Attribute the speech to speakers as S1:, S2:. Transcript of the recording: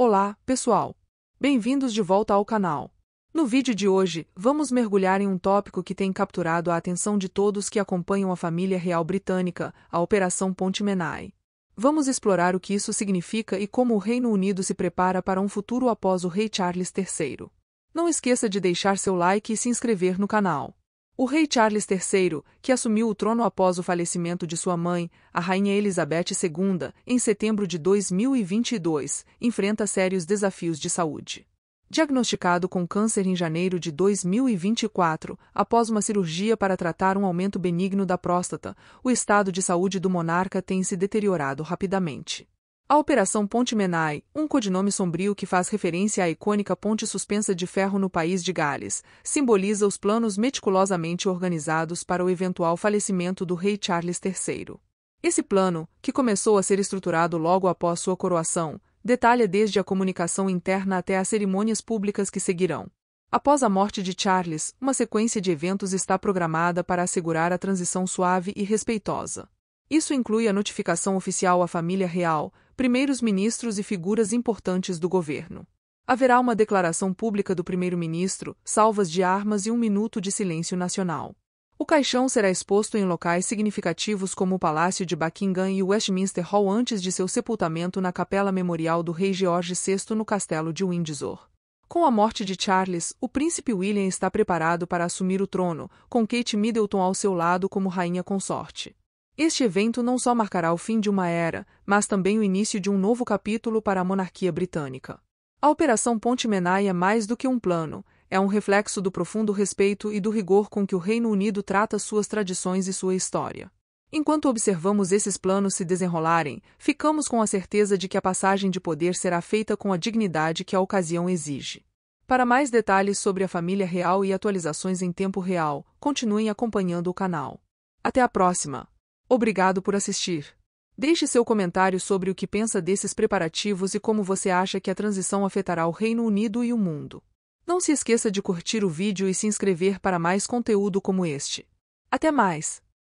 S1: Olá, pessoal! Bem-vindos de volta ao canal. No vídeo de hoje, vamos mergulhar em um tópico que tem capturado a atenção de todos que acompanham a família real britânica, a Operação Ponte Menai. Vamos explorar o que isso significa e como o Reino Unido se prepara para um futuro após o rei Charles III. Não esqueça de deixar seu like e se inscrever no canal. O rei Charles III, que assumiu o trono após o falecimento de sua mãe, a rainha Elizabeth II, em setembro de 2022, enfrenta sérios desafios de saúde. Diagnosticado com câncer em janeiro de 2024, após uma cirurgia para tratar um aumento benigno da próstata, o estado de saúde do monarca tem se deteriorado rapidamente. A Operação Ponte Menai, um codinome sombrio que faz referência à icônica ponte suspensa de ferro no país de Gales, simboliza os planos meticulosamente organizados para o eventual falecimento do rei Charles III. Esse plano, que começou a ser estruturado logo após sua coroação, detalha desde a comunicação interna até as cerimônias públicas que seguirão. Após a morte de Charles, uma sequência de eventos está programada para assegurar a transição suave e respeitosa. Isso inclui a notificação oficial à família real, primeiros ministros e figuras importantes do governo. Haverá uma declaração pública do primeiro-ministro, salvas de armas e um minuto de silêncio nacional. O caixão será exposto em locais significativos como o Palácio de Buckingham e Westminster Hall antes de seu sepultamento na Capela Memorial do Rei George VI no Castelo de Windsor. Com a morte de Charles, o príncipe William está preparado para assumir o trono, com Kate Middleton ao seu lado como rainha consorte. Este evento não só marcará o fim de uma era, mas também o início de um novo capítulo para a monarquia britânica. A Operação Ponte Menai é mais do que um plano, é um reflexo do profundo respeito e do rigor com que o Reino Unido trata suas tradições e sua história. Enquanto observamos esses planos se desenrolarem, ficamos com a certeza de que a passagem de poder será feita com a dignidade que a ocasião exige. Para mais detalhes sobre a família real e atualizações em tempo real, continuem acompanhando o canal. Até a próxima! Obrigado por assistir. Deixe seu comentário sobre o que pensa desses preparativos e como você acha que a transição afetará o Reino Unido e o mundo. Não se esqueça de curtir o vídeo e se inscrever para mais conteúdo como este. Até mais!